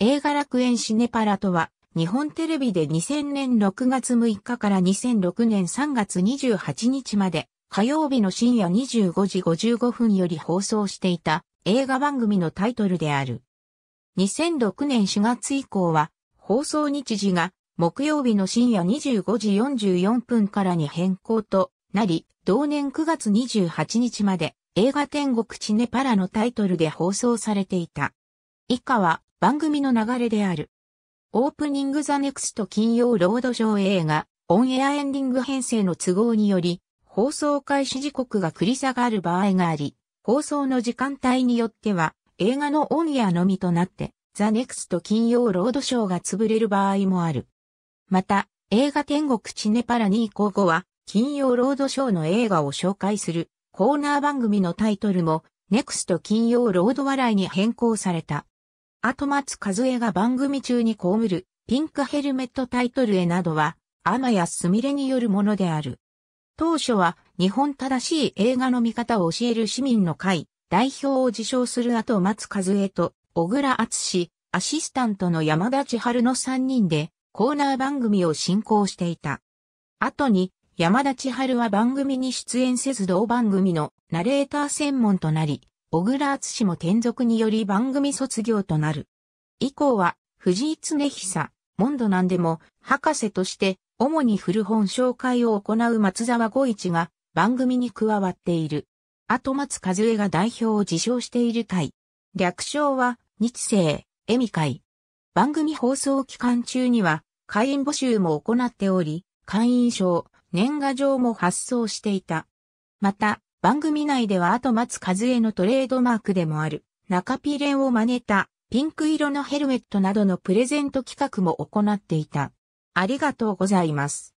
映画楽園シネパラとは、日本テレビで2000年6月6日から2006年3月28日まで、火曜日の深夜25時55分より放送していた映画番組のタイトルである。2006年4月以降は、放送日時が木曜日の深夜25時44分からに変更となり、同年9月28日まで映画天国チネパラのタイトルで放送されていた。以下は番組の流れである。オープニングザネクスト金曜ロードショー映画、オンエアエンディング編成の都合により、放送開始時刻が繰り下がる場合があり、放送の時間帯によっては、映画のオンエアのみとなって、ザ・ネクスト金曜ロードショーが潰れる場合もある。また、映画天国チネパラ2以降後は、金曜ロードショーの映画を紹介するコーナー番組のタイトルも、ネクスト金曜ロード笑いに変更された。後松和恵が番組中に被るピンクヘルメットタイトル絵などは、天谷すみれによるものである。当初は日本正しい映画の見方を教える市民の会、代表を自称する後松和恵と、小倉厚氏、アシスタントの山田千春の3人で、コーナー番組を進行していた。後に、山田千春は番組に出演せず同番組のナレーター専門となり、小倉敦氏も転属により番組卒業となる。以降は、藤井恒久、モンドなんでも、博士として、主に古本紹介を行う松沢五一が、番組に加わっている。後松和江が代表を自称している会。略称は、日生、恵美会。番組放送期間中には、会員募集も行っており、会員証、年賀状も発送していた。また、番組内では後松和枝のトレードマークでもある、中ピレンを真似たピンク色のヘルメットなどのプレゼント企画も行っていた。ありがとうございます。